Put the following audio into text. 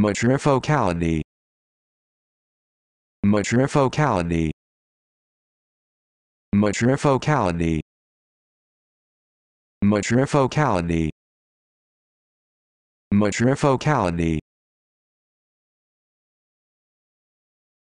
Matrifocality. Matrifocality. Matrifocality. Matrifocality. Matrifocality.